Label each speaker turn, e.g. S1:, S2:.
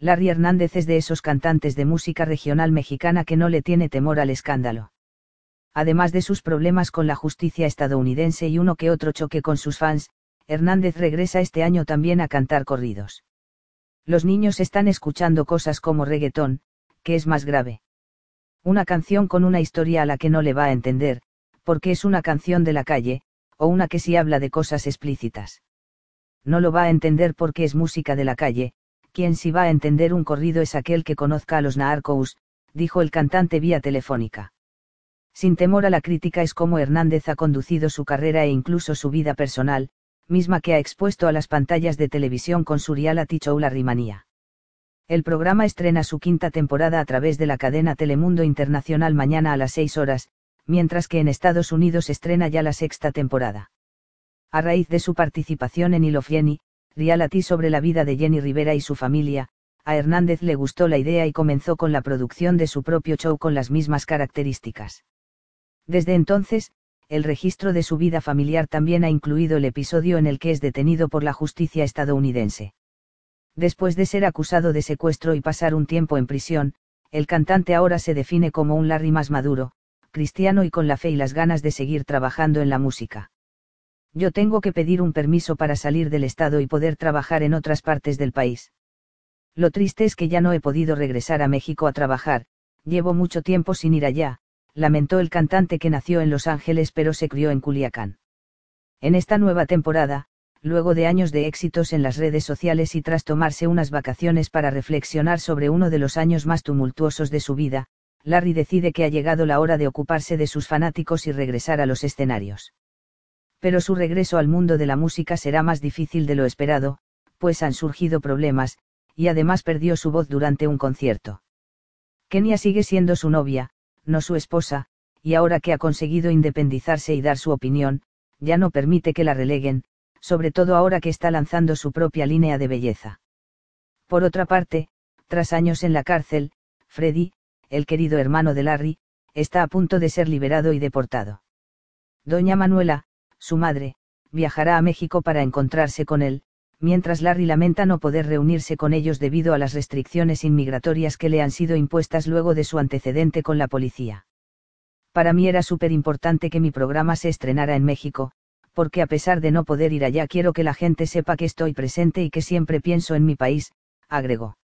S1: Larry Hernández es de esos cantantes de música regional mexicana que no le tiene temor al escándalo. Además de sus problemas con la justicia estadounidense y uno que otro choque con sus fans, Hernández regresa este año también a cantar corridos. Los niños están escuchando cosas como reggaetón, que es más grave. Una canción con una historia a la que no le va a entender, porque es una canción de la calle, o una que sí habla de cosas explícitas. No lo va a entender porque es música de la calle, quien si va a entender un corrido es aquel que conozca a los Naarcous, dijo el cantante vía telefónica. Sin temor a la crítica es como Hernández ha conducido su carrera e incluso su vida personal, misma que ha expuesto a las pantallas de televisión con su reality show La Rimanía. El programa estrena su quinta temporada a través de la cadena Telemundo Internacional mañana a las 6 horas, mientras que en Estados Unidos estrena ya la sexta temporada. A raíz de su participación en Ilofieni, ti sobre la vida de Jenny Rivera y su familia, a Hernández le gustó la idea y comenzó con la producción de su propio show con las mismas características. Desde entonces, el registro de su vida familiar también ha incluido el episodio en el que es detenido por la justicia estadounidense. Después de ser acusado de secuestro y pasar un tiempo en prisión, el cantante ahora se define como un Larry más maduro, cristiano y con la fe y las ganas de seguir trabajando en la música yo tengo que pedir un permiso para salir del Estado y poder trabajar en otras partes del país. Lo triste es que ya no he podido regresar a México a trabajar, llevo mucho tiempo sin ir allá, lamentó el cantante que nació en Los Ángeles pero se crió en Culiacán. En esta nueva temporada, luego de años de éxitos en las redes sociales y tras tomarse unas vacaciones para reflexionar sobre uno de los años más tumultuosos de su vida, Larry decide que ha llegado la hora de ocuparse de sus fanáticos y regresar a los escenarios pero su regreso al mundo de la música será más difícil de lo esperado, pues han surgido problemas, y además perdió su voz durante un concierto. Kenia sigue siendo su novia, no su esposa, y ahora que ha conseguido independizarse y dar su opinión, ya no permite que la releguen, sobre todo ahora que está lanzando su propia línea de belleza. Por otra parte, tras años en la cárcel, Freddy, el querido hermano de Larry, está a punto de ser liberado y deportado. Doña Manuela, su madre, viajará a México para encontrarse con él, mientras Larry lamenta no poder reunirse con ellos debido a las restricciones inmigratorias que le han sido impuestas luego de su antecedente con la policía. Para mí era súper importante que mi programa se estrenara en México, porque a pesar de no poder ir allá quiero que la gente sepa que estoy presente y que siempre pienso en mi país, agregó.